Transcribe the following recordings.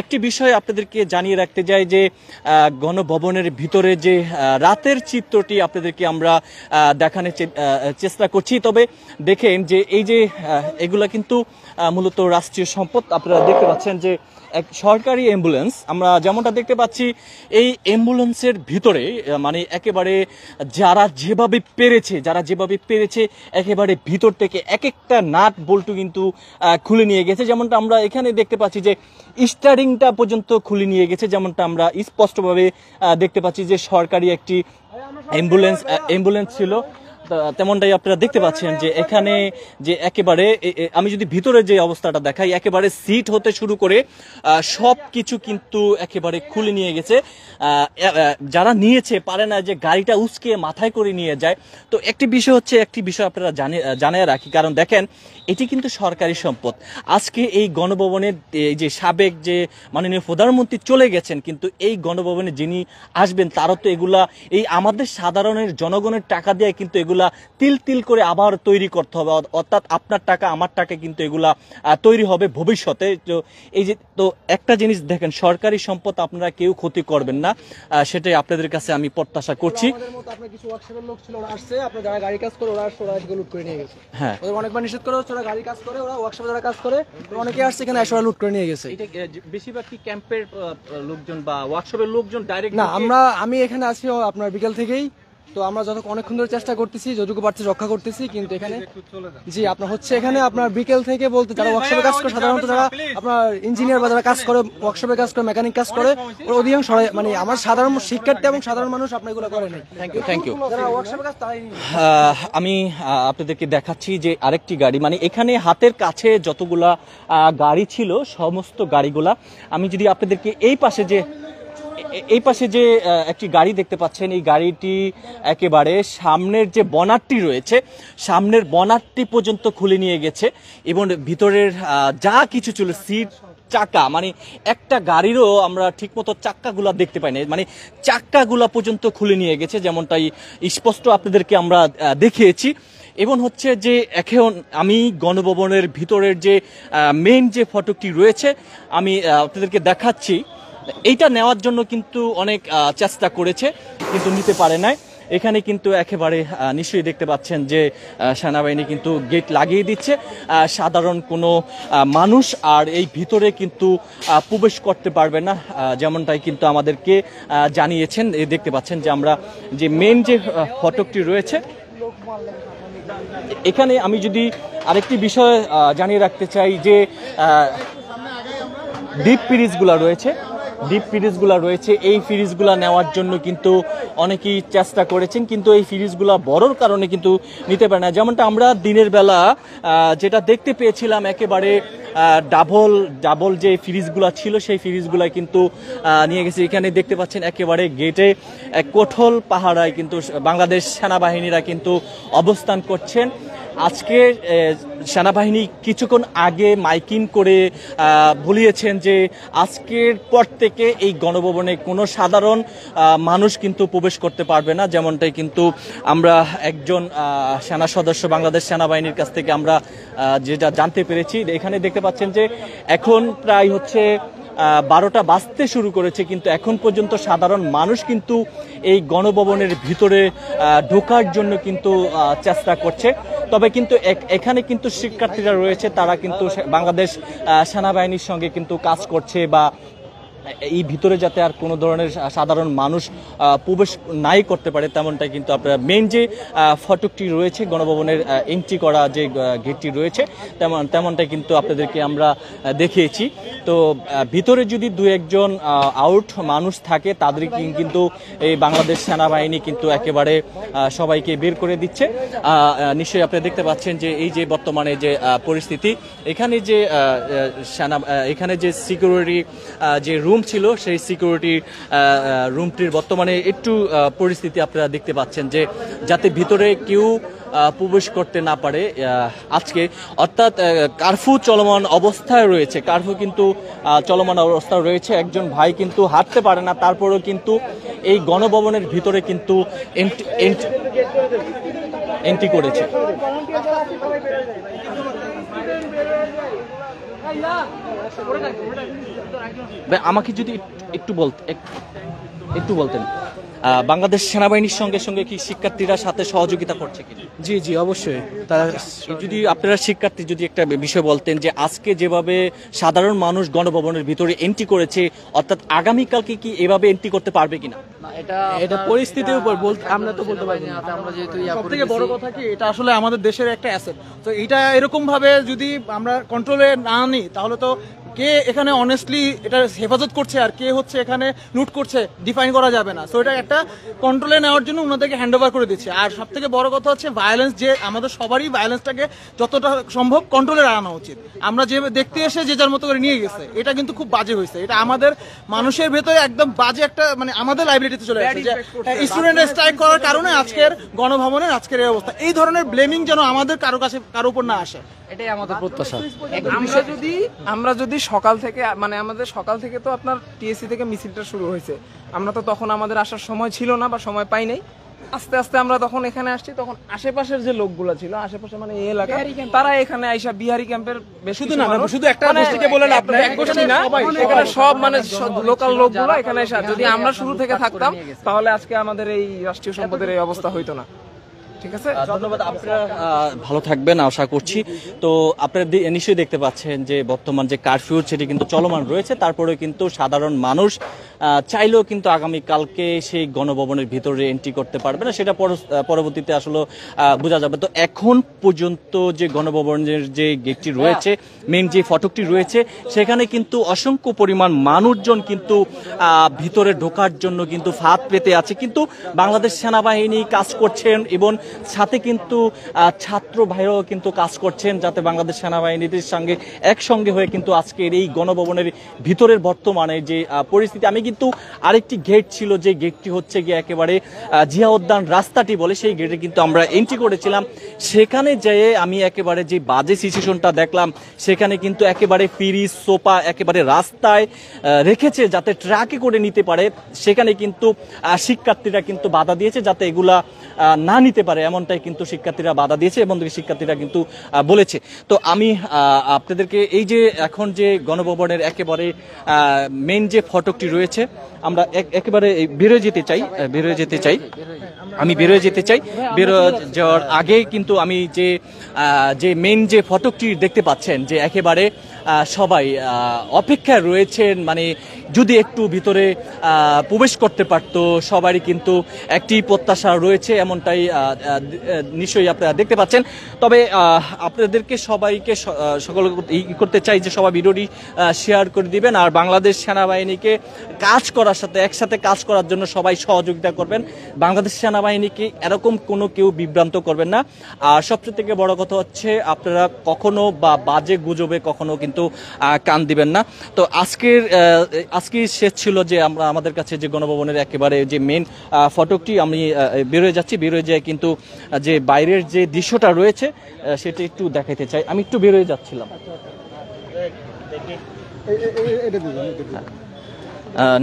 একটি বিষয় আপনাদেরকে জানিয়ে রাখতে চাই যে গণভবনের ভিতরে যে রাতের চিত্রটি আপনাদেরকে আমরা দেখানোর চেষ্টা করছি তবে দেখেন যে এই যে এগুলা কিন্তু মূলত রাষ্ট্রীয় সম্পদ আপনারা দেখতে পাচ্ছেন যে এক সরকারি অ্যাম্বুলেন্স আমরা যেমনটা দেখতে পাচ্ছি এই অ্যাম্বুলেন্সের ভিতরে মানে একেবারে যারা যেভাবে পেরেছে যারা যেভাবে পেরেছে একেবারে ভিতর থেকে এক একটা নাট বল্টু কিন্তু খুলে নিয়ে গেছে যেমনটা আমরা এখানে দেখতে পাচ্ছি যে স্টারিংটা পর্যন্ত খুলে নিয়ে গেছে যেমনটা আমরা স্পষ্টভাবে দেখতে পাচ্ছি যে সরকারি একটি অ্যাম্বুলেন্স অ্যাম্বুলেন্স ছিল তেমনটাই আপনারা দেখতে পাচ্ছেন যে এখানে যে একেবারে আমি যদি ভিতরে যে অবস্থাটা দেখাই একেবারে সিট হতে শুরু করে সব কিছু কিন্তু একেবারে খুলে নিয়ে গেছে যারা নিয়েছে পারে না যে গাড়িটা উচকে মাথায় করে নিয়ে যায় তো একটি বিষয় হচ্ছে একটি বিষয় আপনারা জানে জানিয়ে রাখি কারণ দেখেন এটি কিন্তু সরকারি সম্পদ আজকে এই গণভবনের যে সাবেক যে মাননীয় প্রধানমন্ত্রী চলে গেছেন কিন্তু এই গণভবনে যিনি আসবেন তারও তো এগুলা এই আমাদের সাধারণের জনগণের টাকা দিয়ে কিন্তু এগুলো এগুলা তিল তিল করে আবার তৈরি করতে হবে অর্থাৎ আপনার টাকা আমার টাকা কিন্তু এগুলা তৈরি হবে ভবিষ্যতে তো এই যে তো একটা জিনিস দেখেন সরকারি সম্পদ আপনারা কেউ ক্ষতি করবেন না সেটাই আপনাদের কাছে আমি প্রত্যাশা করছি কিছু ওয়ার্কশপের লোক ছিল ওরা আসছে যারা গাড়ি কাজ করে ওরা ওরা লুট করে নিয়ে গেছে হ্যাঁ করে ওরা গাড়ি কাজ করে ওরা যারা কাজ করে অনেকে আসছে এখানে লুট করে নিয়ে গেছে এটা বেশিরভাগ কি ক্যাম্পের লোকজন বা ওয়ার্কশপের লোকজন ডাইরেক্ট না আমরা আমি এখানে আছি আপনার বিকেল থেকেই তো আমরা যত অনেকক্ষণ ধরে চেষ্টা করতেছি যতটুকু পারছি রক্ষা করতেছি কিন্তু এখানে জি আপনার হচ্ছে এখানে আপনার বিকেল থেকে বলতে যারা ওয়ার্কশপে কাজ করে সাধারণত যারা আপনার ইঞ্জিনিয়ার বা যারা কাজ করে ওয়ার্কশপে কাজ করে মেকানিক কাজ করে ওর অধিকাংশ মানে আমার সাধারণ শিক্ষার্থী এবং সাধারণ মানুষ আপনার এগুলো করে থ্যাংক ইউ থ্যাংক ইউ আমি আপনাদেরকে দেখাচ্ছি যে আরেকটি গাড়ি মানে এখানে হাতের কাছে যতগুলা গাড়ি ছিল সমস্ত গাড়িগুলা আমি যদি আপনাদেরকে এই পাশে যে এই পাশে যে একটি গাড়ি দেখতে পাচ্ছেন এই গাড়িটি একেবারে সামনের যে বনারটি রয়েছে সামনের বনারটি পর্যন্ত খুলে নিয়ে গেছে এবং ভিতরের যা কিছু ছিল সিট চাকা মানে একটা গাড়িরও আমরা ঠিকমতো চাক্কাগুলা দেখতে পাই না মানে চাক্কাগুলা পর্যন্ত খুলে নিয়ে গেছে যেমনটাই স্পষ্ট আপনাদেরকে আমরা দেখিয়েছি এবং হচ্ছে যে এখন আমি গণভবনের ভিতরের যে মেন যে ফটকটি রয়েছে আমি আপনাদেরকে দেখাচ্ছি এইটা নেওয়ার জন্য কিন্তু অনেক চেষ্টা করেছে কিন্তু নিতে পারে নাই এখানে কিন্তু একেবারে নিশ্চয়ই দেখতে পাচ্ছেন যে সেনাবাহিনী কিন্তু গেট লাগিয়ে দিচ্ছে সাধারণ কোনো মানুষ আর এই ভিতরে কিন্তু প্রবেশ করতে পারবে না যেমনটাই কিন্তু আমাদেরকে জানিয়েছেন দেখতে পাচ্ছেন যে আমরা যে মেন যে ফটকটি রয়েছে এখানে আমি যদি আরেকটি বিষয় জানিয়ে রাখতে চাই যে ডিপ পিরিজগুলো রয়েছে ডিপ ফ্রিজগুলো রয়েছে এই ফ্রিজগুলো নেওয়ার জন্য কিন্তু অনেকেই চেষ্টা করেছেন কিন্তু এই ফ্রিজগুলো বড়র কারণে কিন্তু নিতে পারে না যেমনটা আমরা দিনের বেলা যেটা দেখতে পেয়েছিলাম একেবারে ডাবল ডাবল যে ফ্রিজগুলো ছিল সেই ফ্রিজগুলো কিন্তু নিয়ে গেছে এখানে দেখতে পাচ্ছেন একেবারে গেটে কঠোল পাহাড়ায় কিন্তু বাংলাদেশ সেনাবাহিনীরা কিন্তু অবস্থান করছেন আজকে সেনাবাহিনী কিছুক্ষণ আগে মাইকিং করে বলিয়েছেন যে আজকের পর থেকে এই গণভবনে কোনো সাধারণ মানুষ কিন্তু প্রবেশ করতে পারবে না যেমনটাই কিন্তু আমরা একজন সেনা সদস্য বাংলাদেশ সেনাবাহিনীর কাছ থেকে আমরা যেটা জানতে পেরেছি এখানে দেখতে পাচ্ছেন যে এখন প্রায় হচ্ছে বারোটা বাঁচতে শুরু করেছে কিন্তু এখন পর্যন্ত সাধারণ মানুষ কিন্তু এই গণভবনের ভিতরে ঢোকার জন্য কিন্তু চেষ্টা করছে তবে কিন্তু এখানে কিন্তু শিক্ষার্থীরা রয়েছে তারা কিন্তু বাংলাদেশ সেনাবাহিনীর সঙ্গে কিন্তু কাজ করছে বা এই ভিতরে যাতে আর কোনো ধরনের সাধারণ মানুষ প্রবেশ নাই করতে পারে তেমনটা কিন্তু আপনারা মেন যে ফটকটি রয়েছে গণভবনের এন্ট্রি করা যে গেটটি রয়েছে তেমন তেমনটা কিন্তু আপনাদেরকে আমরা দেখিয়েছি তো ভিতরে যদি দু একজন আউট মানুষ থাকে তাদের কিন্তু এই বাংলাদেশ সেনাবাহিনী কিন্তু একেবারে সবাইকে বের করে দিচ্ছে নিশ্চয়ই আপনি দেখতে পাচ্ছেন যে এই যে বর্তমানে যে পরিস্থিতি এখানে যে সেনা এখানে যে সিকিউরিটি যে রুম ছিল সেই সিকিউরিটি রুমটির বর্তমানে একটু পরিস্থিতি আপনারা দেখতে পাচ্ছেন যে যাতে ভিতরে কেউ প্রবেশ করতে না পারে আজকে অর্থাৎ কারফু চলমান অবস্থায় রয়েছে কারফু কিন্তু চলমান অবস্থায় রয়েছে একজন ভাই কিন্তু হাঁটতে পারে না তারপরেও কিন্তু এই গণভবনের ভিতরে কিন্তু এন্ট্রি করেছে আমাকে যদি একটু বলতে একটু বলতেন বাংলাদেশ সেনাবাহিনীর সঙ্গে সঙ্গে কি শিক্ষার্থীরা সাথে সহযোগিতা করছে কি জি জি অবশ্যই তারা আচ্ছা, যদি আপনারা শিক্ষার্থী যদি একটা বিষয় বলতেন যে আজকে যেভাবে সাধারণ মানুষ গণভবনের ভিতরে এন্ট্রি করেছে অর্থাৎ আগামীকালকে কি এভাবে এন্ট্রি করতে পারবে কিনা এটা এটা পরিস্থিতির উপর বলতে আমরা তো বলতে পারি না আমরা বড় কথা কি এটা আসলে আমাদের দেশের একটা অ্যাসেট তো এটা এরকম ভাবে যদি আমরা কন্ট্রোলে না আনি তাহলে তো কে এখানে অনেস্টলি এটা হেফাজত করছে আর কে হচ্ছে এখানে লুট করছে ডিফাইন করা যাবে না সো এটা একটা কন্ট্রোলে নেওয়ার জন্য ওনাদেরকে হ্যান্ড ওভার করে দিচ্ছে আর সব থেকে বড় কথা হচ্ছে ভায়োলেন্স যে আমাদের সবারই ভায়োলেন্সটাকে যতটা সম্ভব কন্ট্রোলে আনা উচিত আমরা যে দেখতে এসে যে যার মতো করে নিয়ে গেছে এটা কিন্তু খুব বাজে হয়েছে এটা আমাদের মানুষের ভেতরে একদম বাজে একটা মানে আমাদের লাইব্রেরিতে চলে গেছে যে স্টুডেন্টের স্ট্রাইক করার কারণে আজকের গণভবনের আজকের এই অবস্থা এই ধরনের ব্লেমিং যেন আমাদের কারো কাছে কারো উপর না আসে এটাই আমাদের প্রত্যাশা আমরা যদি আমরা যদি সকাল থেকে মানে আমাদের সকাল থেকে তো আপনার টিএসসি থেকে মিছিলটা শুরু হয়েছে আমরা তো তখন আমাদের আসার সময় ছিল না বা সময় পাই নাই আস্তে আস্তে আমরা তখন এখানে আসছি তখন আশেপাশের যে লোকগুলো ছিল আশেপাশে মানে এই এলাকা তারা এখানে আইসা বিহারি ক্যাম্পের শুধু না শুধু একটা মানে গোষ্ঠীকে বলেন আপনি এক গোষ্ঠী না এখানে সব মানে লোকাল লোকগুলো এখানে এসে যদি আমরা শুরু থেকে থাকতাম তাহলে আজকে আমাদের এই রাষ্ট্রীয় সম্পদের এই অবস্থা হইতো না ঠিক আছে ধন্যবাদ আপনারা ভালো থাকবেন আশা করছি তো আপনারা নিশ্চয়ই দেখতে পাচ্ছেন যে বর্তমান যে কারফিউ সেটি কিন্তু চলমান রয়েছে তারপরেও কিন্তু সাধারণ মানুষ চাইলেও কিন্তু আগামীকালকে সেই গণভবনের ভিতরে এন্ট্রি করতে পারবে না সেটা পরবর্তীতে আসলে বোঝা যাবে তো এখন পর্যন্ত যে গণভবনের যে গেটটি রয়েছে মেন যে ফটকটি রয়েছে সেখানে কিন্তু অসংখ্য পরিমাণ মানুষজন কিন্তু ভিতরে ঢোকার জন্য কিন্তু ফাঁদ পেতে আছে কিন্তু বাংলাদেশ সেনাবাহিনী কাজ করছেন এবং সাথে কিন্তু ছাত্র ভাইরাও কিন্তু কাজ করছেন যাতে বাংলাদেশ সেনাবাহিনীদের সঙ্গে একসঙ্গে হয়ে কিন্তু আজকের এই গণভবনের ভিতরের বর্তমানে যে পরিস্থিতি আমি কিন্তু আরেকটি গেট ছিল যে গেটটি হচ্ছে গিয়ে একেবারে জিয়া উদ্যান রাস্তাটি বলে সেই গেটে কিন্তু আমরা এন্ট্রি করেছিলাম সেখানে যেয়ে আমি একেবারে যে বাজে সিচুয়েশনটা দেখলাম সেখানে কিন্তু একেবারে ফিরিজ সোপা একেবারে রাস্তায় রেখেছে যাতে ট্রাকে করে নিতে পারে সেখানে কিন্তু শিক্ষার্থীরা কিন্তু বাধা দিয়েছে যাতে এগুলা না নিতে পারে পারে এমনটাই কিন্তু শিক্ষার্থীরা বাধা দিয়েছে এবং শিক্ষার্থীরা কিন্তু বলেছে তো আমি আপনাদেরকে এই যে এখন যে গণভবনের একেবারে মেন যে ফটকটি রয়েছে আমরা একেবারে বেরোয় যেতে চাই বেরোয় যেতে চাই আমি বেরোয় যেতে চাই বেরো যাওয়ার আগে কিন্তু আমি যে যে মেন যে ফটকটি দেখতে পাচ্ছেন যে একেবারে সবাই অপেক্ষায় রয়েছেন মানে যদি একটু ভিতরে প্রবেশ করতে পারত সবারই কিন্তু একটি প্রত্যাশা রয়েছে এমনটাই নিশ্চয়ই আপনারা দেখতে পাচ্ছেন তবে আপনাদেরকে সবাইকে সকল ই করতে চাই যে সবাই ভিডিওটি শেয়ার করে দিবেন আর বাংলাদেশ সেনাবাহিনীকে কাজ করার সাথে একসাথে কাজ করার জন্য সবাই সহযোগিতা করবেন বাংলাদেশ সেনাবাহিনীকে এরকম কোনো কেউ বিভ্রান্ত করবেন না আর সবচেয়ে থেকে বড় কথা হচ্ছে আপনারা কখনো বা বাজে গুজবে কখনো কিন্তু কিন্তু কান দিবেন না তো আজকের আজকে শেষ ছিল যে আমরা আমাদের কাছে যে গণভবনের একেবারে যে মেন ফটকটি আমি বেরোয় যাচ্ছি বেরোয় যায় কিন্তু যে বাইরের যে দৃশ্যটা রয়েছে সেটা একটু দেখাইতে চাই আমি একটু বেরোয় যাচ্ছিলাম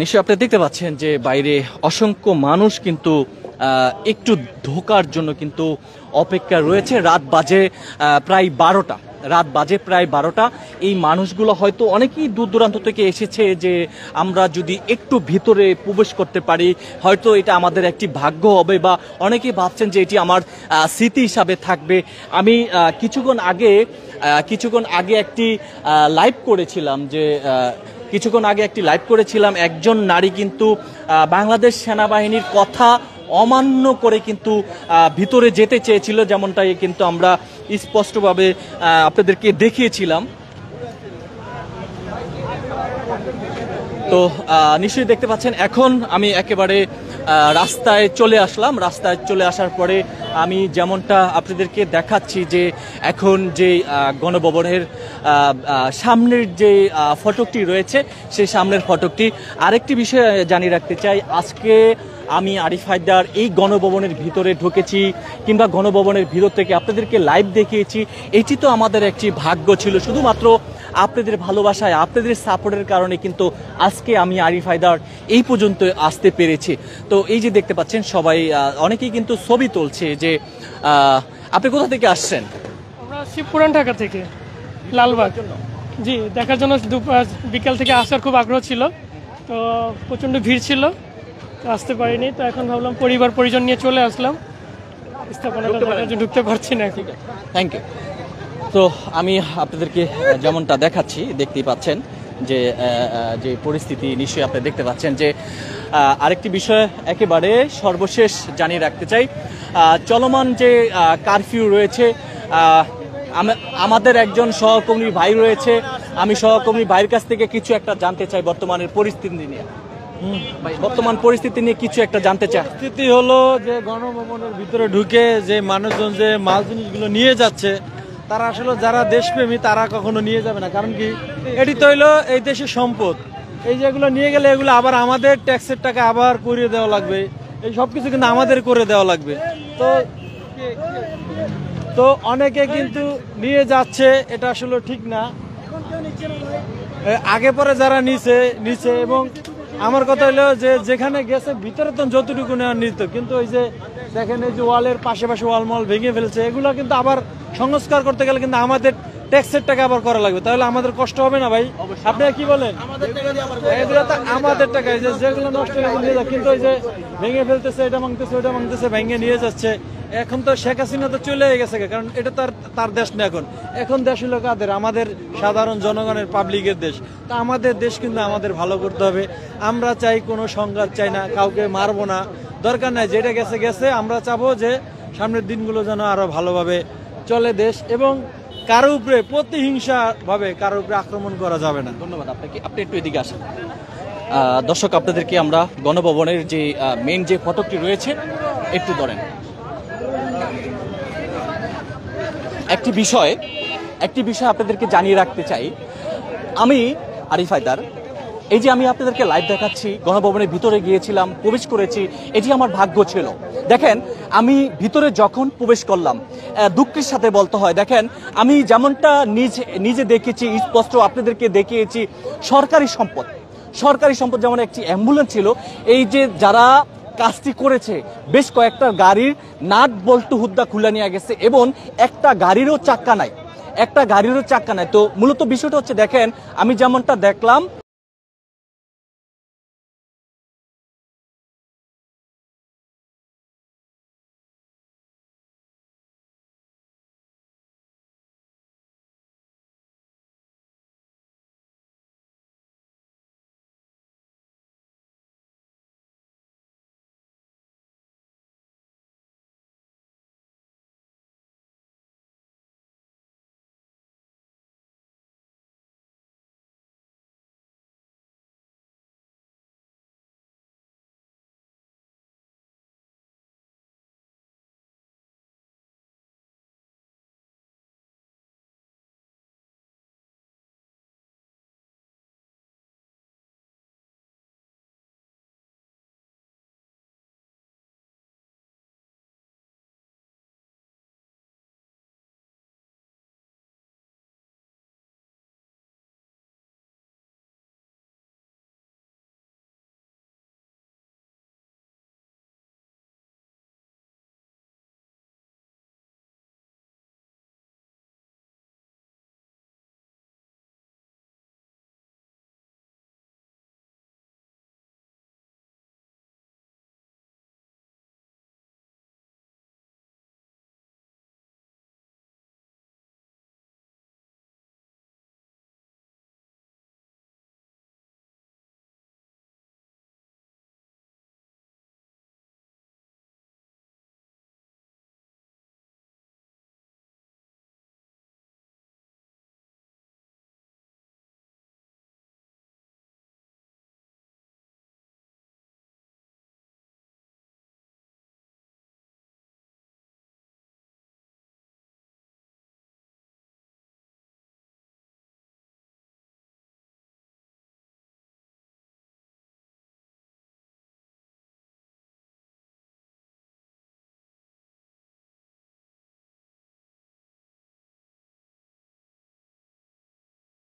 নিশ্চয় আপনি দেখতে পাচ্ছেন যে বাইরে অসংখ্য মানুষ কিন্তু একটু ধোকার জন্য কিন্তু অপেক্ষা রয়েছে রাত বাজে প্রায় বারোটা রাত বাজে প্রায় বারোটা এই মানুষগুলো হয়তো অনেকেই দূর দূরান্ত থেকে এসেছে যে আমরা যদি একটু ভিতরে প্রবেশ করতে পারি হয়তো এটা আমাদের একটি ভাগ্য হবে বা অনেকেই ভাবছেন যে এটি আমার স্মৃতি হিসাবে থাকবে আমি কিছুক্ষণ আগে কিছুক্ষণ আগে একটি লাইভ করেছিলাম যে কিছুক্ষণ আগে একটি লাইভ করেছিলাম একজন নারী কিন্তু বাংলাদেশ সেনাবাহিনীর কথা অমান্য করে কিন্তু ভিতরে যেতে চেয়েছিল যেমনটাই কিন্তু আমরা স্পষ্টভাবে আপনাদেরকে দেখিয়েছিলাম তো নিশ্চয়ই দেখতে পাচ্ছেন এখন আমি একেবারে রাস্তায় চলে আসলাম রাস্তায় চলে আসার পরে আমি যেমনটা আপনাদেরকে দেখাচ্ছি যে এখন যে গণভবনের সামনের যে ফটকটি রয়েছে সেই সামনের ফটকটি আরেকটি বিষয় জানিয়ে রাখতে চাই আজকে আমি আরিফ হায়দার এই গণভবনের ভিতরে ঢুকেছি কিংবা গণভবনের ভিতর থেকে আপনাদেরকে লাইভ দেখিয়েছি এটি তো আমাদের একটি ভাগ্য ছিল শুধুমাত্র আপনাদের ভালোবাসায় আপনাদের সাপোর্টের কারণে কিন্তু আজকে আমি আরিফ হায়দার এই পর্যন্ত আসতে পেরেছি তো এই যে দেখতে পাচ্ছেন সবাই অনেকেই কিন্তু ছবি তুলছে যে আপনি কোথা থেকে আসছেন আমরা শিবপুরান ঢাকা থেকে লালবাগ জি দেখার জন্য বিকেল থেকে আসার খুব আগ্রহ ছিল তো প্রচণ্ড ভিড় ছিল আসতে পারিনি তো এখন ভাবলাম পরিবার পরিজন নিয়ে চলে আসলাম ঢুকতে পারছি না ঠিক আছে থ্যাংক ইউ তো আমি আপনাদেরকে যেমনটা দেখাচ্ছি দেখতেই পাচ্ছেন যে যে পরিস্থিতি নিশ্চয়ই আপনি দেখতে পাচ্ছেন যে আরেকটি বিষয় একেবারে সর্বশেষ জানিয়ে রাখতে চাই চলমান যে কারফিউ রয়েছে আমাদের একজন সহকর্মী ভাই রয়েছে আমি সহকর্মী ভাইয়ের কাছ থেকে কিছু একটা জানতে চাই বর্তমানের পরিস্থিতি নিয়ে বর্তমান পরিস্থিতি নিয়ে কিছু একটা জানতে চাই পরিস্থিতি হলো যে গণভবনের ভিতরে ঢুকে যে মানুষজন যে মাল জিনিসগুলো নিয়ে যাচ্ছে তারা আসলে যারা দেশপ্রেমী তারা কখনো নিয়ে যাবে না কারণ কি এটি তো হইলো এই দেশের সম্পদ এই যেগুলো নিয়ে গেলে এগুলো আবার আমাদের ট্যাক্সের টাকা আবার করিয়ে দেওয়া লাগবে এই সব কিছু কিন্তু আমাদের করে দেওয়া লাগবে তো তো অনেকে কিন্তু নিয়ে যাচ্ছে এটা আসলে ঠিক না আগে পরে যারা নিছে নিছে এবং আমার কথা হলো যে যেখানে গেছে ভিতরে তো যতটুকু নেওয়ার নিত কিন্তু ওই যে দেখেন এই যে ওয়ালের পাশে পাশে ওয়াল মল ভেঙে ফেলছে এগুলো কিন্তু আবার সংস্কার করতে গেলে কিন্তু আমাদের ট্যাক্সের টাকা আবার করা লাগবে তাহলে আমাদের কষ্ট হবে না ভাই আপনি কি বলেন এগুলো তো আমাদের টাকা যেগুলো নষ্ট হয়ে কিন্তু ওই যে ভেঙে ফেলতেছে এটা মাংতেছে ওটা মাংতেছে ভেঙে নিয়ে যাচ্ছে এখন তো শেখ হাসিনা তো চলে গেছে কারণ এটা তার তার দেশ না এখন এখন দেশ হলো কাদের আমাদের সাধারণ জনগণের পাবলিকের দেশ তা আমাদের দেশ কিন্তু আমাদের ভালো করতে হবে আমরা চাই কোনো সংঘাত চাই না কাউকে মারবো না দরকার নাই যেটা গেছে গেছে আমরা চাবো যে সামনের দিনগুলো যেন আরও ভালোভাবে চলে দেশ এবং কারো উপরে প্রতিহিংসাভাবে কারো উপরে আক্রমণ করা যাবে না ধন্যবাদ আপনাকে আপনি একটু এদিকে আসেন দর্শক আপনাদেরকে আমরা গণভবনের যে মেন যে ফটকটি রয়েছে একটু ধরেন একটি বিষয় একটি বিষয় আপনাদেরকে জানিয়ে রাখতে চাই আমি আরিফ হায়দার এই যে আমি আপনাদেরকে লাইভ দেখাচ্ছি গণভবনের ভিতরে গিয়েছিলাম প্রবেশ করেছি এটি আমার ভাগ্য ছিল দেখেন আমি ভিতরে যখন প্রবেশ করলাম দুঃখের সাথে বলতে হয় দেখেন আমি যেমনটা নিজ নিজে দেখেছি স্পষ্ট আপনাদেরকে দেখিয়েছি সরকারি সম্পদ সরকারি সম্পদ যেমন একটি অ্যাম্বুলেন্স ছিল এই যে যারা কাজটি করেছে বেশ কয়েকটা গাড়ির নাট বল্টু হুদ্দা খুলে নিয়ে গেছে এবং একটা গাড়িরও চাক্কা নাই একটা গাড়িরও চাক্কা নাই তো মূলত বিষয়টা হচ্ছে দেখেন আমি যেমনটা দেখলাম